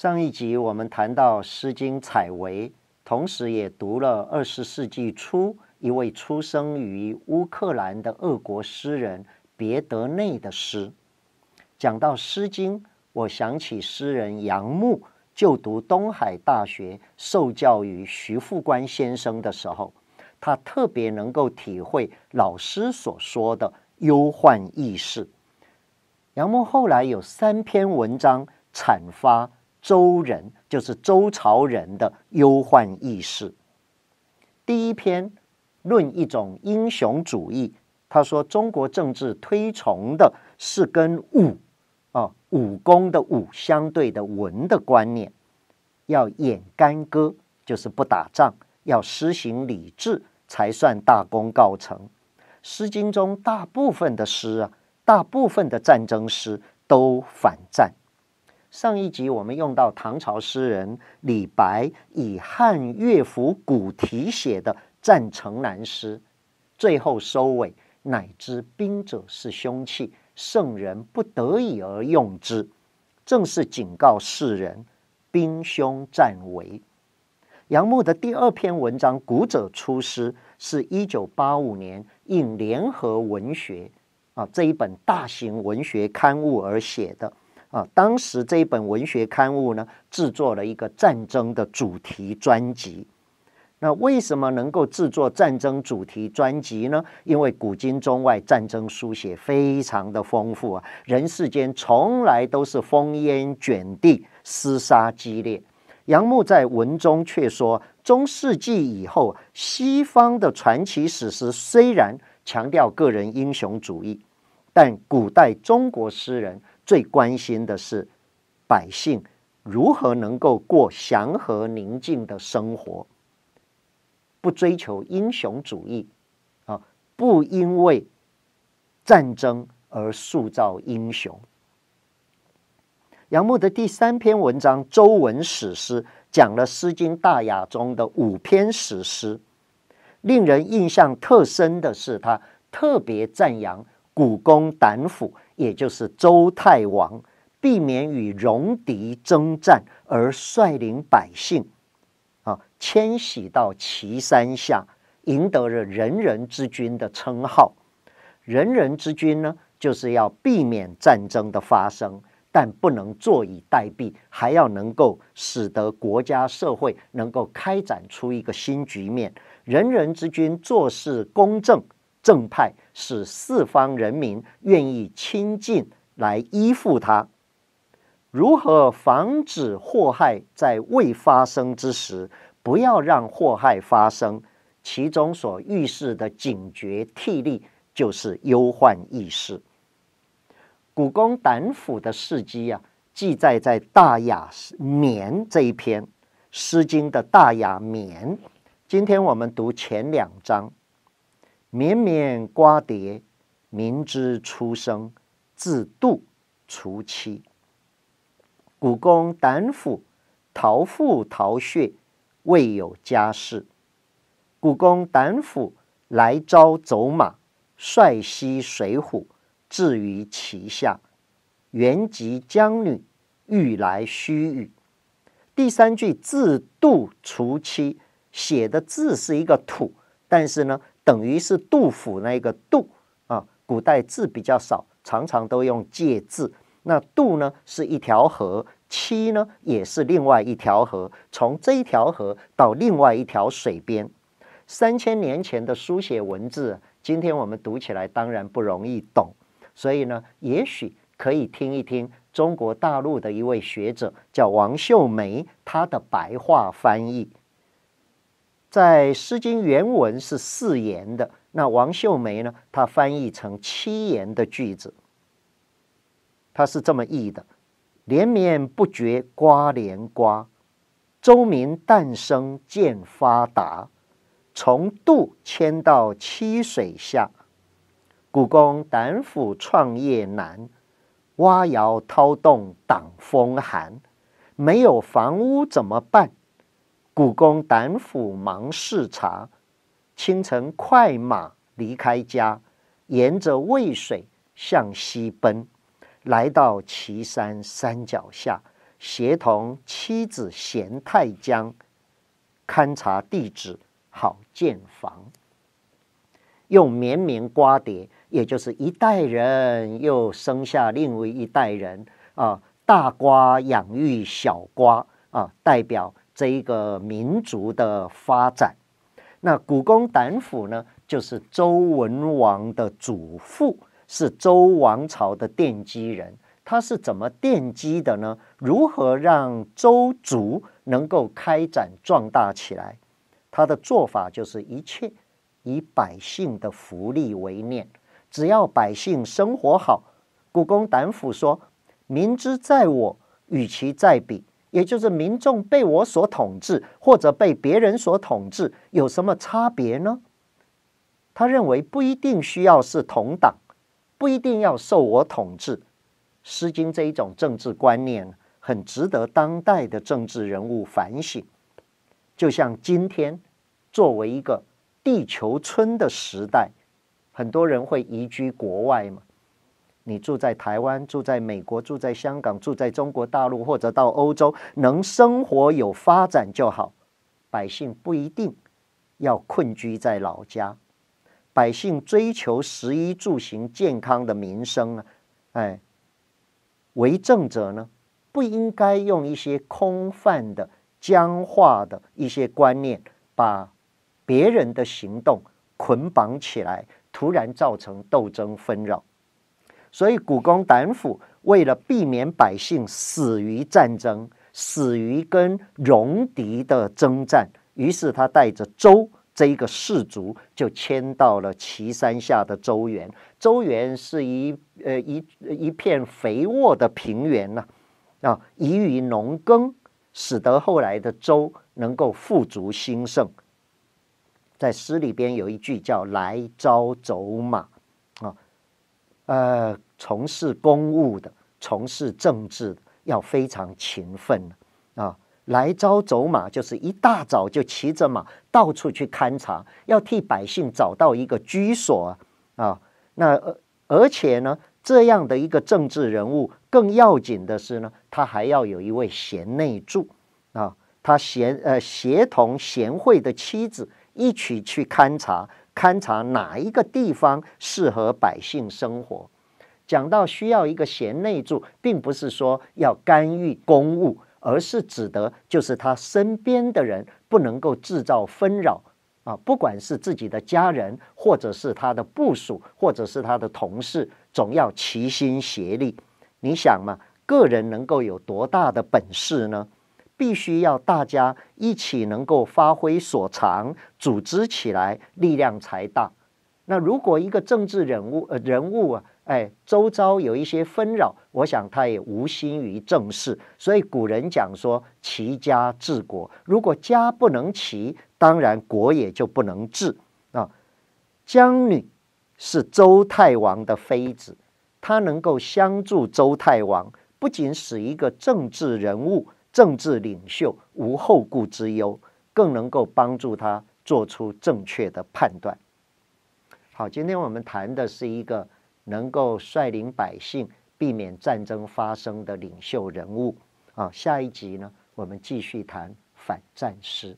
上一集我们谈到《诗经采薇》，同时也读了二十世纪初一位出生于乌克兰的俄国诗人别德内的诗。讲到《诗经》，我想起诗人杨牧就读东海大学，受教于徐复观先生的时候，他特别能够体会老师所说的忧患意识。杨牧后来有三篇文章阐发。周人就是周朝人的忧患意识。第一篇论一种英雄主义，他说中国政治推崇的是跟武，啊武功的武相对的文的观念。要演干戈就是不打仗，要施行礼智才算大功告成。《诗经》中大部分的诗啊，大部分的战争诗都反战。上一集我们用到唐朝诗人李白以汉乐府古题写的《战城南》诗，最后收尾，乃知兵者是凶器，圣人不得已而用之，正是警告世人兵凶战危。杨牧的第二篇文章《古者出师》是一九八五年应《联合文学》啊这一本大型文学刊物而写的。啊，当时这一本文学刊物呢，制作了一个战争的主题专辑。那为什么能够制作战争主题专辑呢？因为古今中外战争书写非常的丰富啊，人世间从来都是烽烟卷地，厮杀激烈。杨牧在文中却说，中世纪以后西方的传奇史诗虽然强调个人英雄主义，但古代中国诗人。最关心的是百姓如何能够过祥和宁静的生活，不追求英雄主义，啊，不因为战争而塑造英雄。杨牧的第三篇文章《周文史诗》讲了《诗经·大雅》中的五篇史诗，令人印象特深的是他特别赞扬。骨公胆夫，也就是周太王，避免与戎狄征战，而率领百姓，啊，迁徙到岐山下，赢得了“仁人之君”的称号。仁人之君呢，就是要避免战争的发生，但不能坐以待毙，还要能够使得国家社会能够开展出一个新局面。仁人之君做事公正正派。使四方人民愿意亲近来依附他，如何防止祸害在未发生之时，不要让祸害发生？其中所预示的警觉惕厉，就是忧患意识。古公胆腑的事迹呀，记载在《大雅绵》这一篇《诗经》的《大雅绵》。今天我们读前两章。绵绵瓜瓞，民之出生，自度除妻。谷公胆腑，逃父逃穴，未有家室。谷公胆腑，来招走马，率西水浒，至于旗下。原籍江女，欲来须臾。第三句自度除妻，写的字是一个土，但是呢。等于是杜甫那个“杜啊，古代字比较少，常常都用借字。那“杜呢是一条河，“七”呢也是另外一条河，从这一条河到另外一条水边。三千年前的书写文字，今天我们读起来当然不容易懂，所以呢，也许可以听一听中国大陆的一位学者叫王秀梅，他的白话翻译。在《诗经》原文是四言的，那王秀梅呢？她翻译成七言的句子，她是这么译的：连绵不绝瓜连瓜，周民诞生渐发达，从渡迁到七水下，故宫胆父创业难，挖窑掏洞挡风寒，没有房屋怎么办？故宫胆府忙视察，清晨快马离开家，沿着渭水向西奔，来到岐山山脚下，协同妻子咸太江勘察地址，好建房。又绵绵瓜瓞，也就是一代人又生下另外一代人啊，大瓜养育小瓜啊，代表。这一个民族的发展，那古公胆府呢，就是周文王的祖父，是周王朝的奠基人。他是怎么奠基的呢？如何让周族能够开展壮大起来？他的做法就是一切以百姓的福利为念，只要百姓生活好，故宫胆府说：“民之在我，与其在彼。”也就是民众被我所统治，或者被别人所统治，有什么差别呢？他认为不一定需要是同党，不一定要受我统治。《诗经》这一种政治观念，很值得当代的政治人物反省。就像今天，作为一个地球村的时代，很多人会移居国外嘛。你住在台湾，住在美国，住在香港，住在中国大陆，或者到欧洲，能生活有发展就好。百姓不一定要困居在老家，百姓追求食衣住行健康的民生呢？哎，为政者呢，不应该用一些空泛的、僵化的一些观念，把别人的行动捆绑起来，突然造成斗争纷扰。所以，古公胆父为了避免百姓死于战争、死于跟戎狄的征战，于是他带着周这一个氏族，就迁到了岐山下的周原。周原是一呃一一片肥沃的平原呐，啊，宜于农耕，使得后来的周能够富足兴盛。在诗里边有一句叫“来朝走马”，啊，呃。从事公务的，从事政治的，要非常勤奋啊！来招走马就是一大早就骑着马到处去勘察，要替百姓找到一个居所啊。那而而且呢，这样的一个政治人物，更要紧的是呢，他还要有一位贤内助啊，他贤呃协同贤惠的妻子一起去勘察，勘察哪一个地方适合百姓生活。讲到需要一个贤内助，并不是说要干预公务，而是指的，就是他身边的人不能够制造纷扰啊，不管是自己的家人，或者是他的部属，或者是他的同事，总要齐心协力。你想嘛，个人能够有多大的本事呢？必须要大家一起能够发挥所长，组织起来力量才大。那如果一个政治人物，呃，人物啊。哎，周遭有一些纷扰，我想他也无心于政事。所以古人讲说，齐家治国，如果家不能齐，当然国也就不能治啊。姜女是周太王的妃子，她能够相助周太王，不仅使一个政治人物、政治领袖无后顾之忧，更能够帮助他做出正确的判断。好，今天我们谈的是一个。能够率领百姓避免战争发生的领袖人物啊！下一集呢，我们继续谈反战诗。